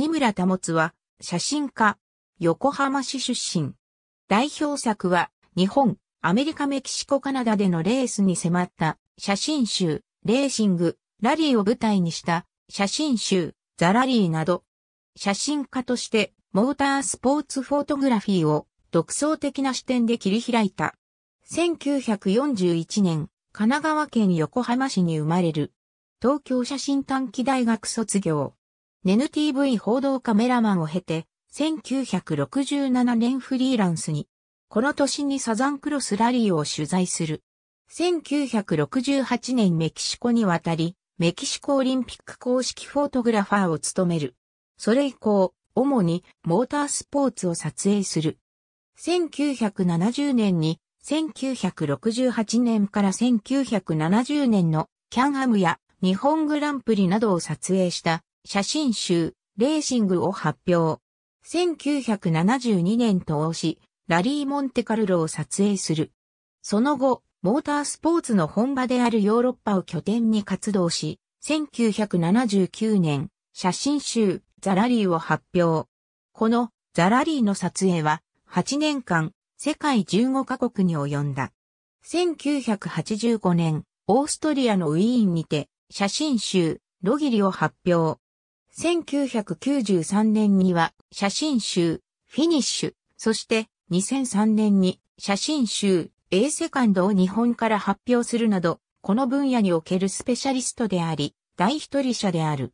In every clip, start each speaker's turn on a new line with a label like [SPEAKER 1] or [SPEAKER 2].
[SPEAKER 1] 二村保は、写真家、横浜市出身。
[SPEAKER 2] 代表作は、日本、アメリカメキシコカナダでのレースに迫った写真集、レーシング、ラリーを舞台にした写真集、ザラリーなど、写真家としてモータースポーツフォトグラフィーを独創的な視点で切り開いた。1941年、神奈川県横浜市に生まれる。東京写真短期大学卒業。NTV 報道カメラマンを経て、1967年フリーランスに、この年にサザンクロスラリーを取材する。1968年メキシコに渡り、メキシコオリンピック公式フォートグラファーを務める。それ以降、主にモータースポーツを撮影する。1970年に、1968年から1970年のキャンハムや日本グランプリなどを撮影した写真集、レーシングを発表。1972年投資、ラリー・モンテカルロを撮影する。その後、モータースポーツの本場であるヨーロッパを拠点に活動し、1979年、写真集、ザラリーを発表。このザラリーの撮影は、8年間、世界15カ国に及んだ。1985年、オーストリアのウィーンにて、写真集、ロギリを発表。1993年には写真集、フィニッシュ、そして2003年に写真集、A セカンドを日本から発表するなど、この分野におけるスペシャリストであり、大一人者である。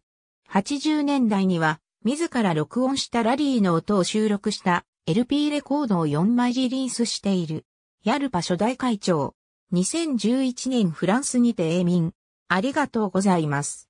[SPEAKER 2] 80年代には、自ら録音したラリーの音を収録した LP レコードを4枚リリースしている。ヤルパ初代会長。2011年フランス
[SPEAKER 1] にて永ン、ありがとうございます。